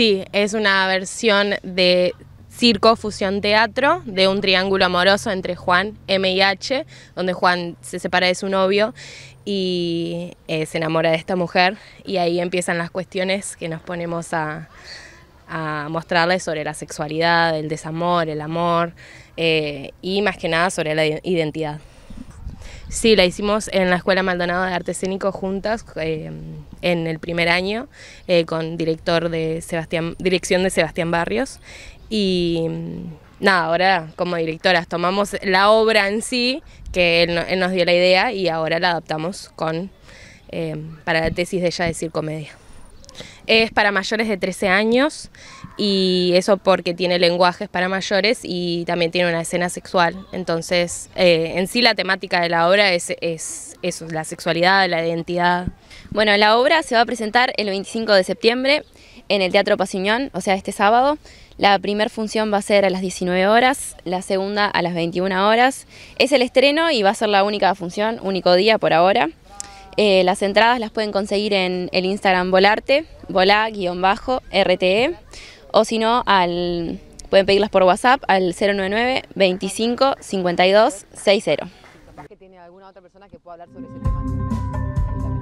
Sí, es una versión de circo fusión teatro de un triángulo amoroso entre Juan, M y H, donde Juan se separa de su novio y eh, se enamora de esta mujer y ahí empiezan las cuestiones que nos ponemos a, mostrarles sobre la sexualidad, el desamor, el amor eh, y más que nada sobre la identidad. Sí, la hicimos en la Escuela Maldonado de Arte Escénico juntas eh, en el primer año eh, con director de Sebastián, dirección de Sebastián Barrios y mm, nada, ahora como directoras tomamos la obra en sí que él, nos dio la idea y ahora la adaptamos con eh, para la tesis de ella decir comedia. Es para mayores de 13 años y eso porque tiene lenguajes para mayores y también tiene una escena sexual. Entonces, eh, en sí la temática de la obra es, eso, la sexualidad, la identidad. Bueno, la obra se va a presentar el 25 de septiembre en el Teatro Pasiñón, o sea, este sábado. La primera función va a ser a las 19 horas, la segunda a las 21 horas. Es el estreno y va a ser la única función, único día por ahora. Eh, las entradas las pueden conseguir en el Instagram Volarte, volá-rte o si no, al, pueden pedirlas por WhatsApp al 099 25 52 60. tiene alguna otra persona que pueda hablar sobre ese tema.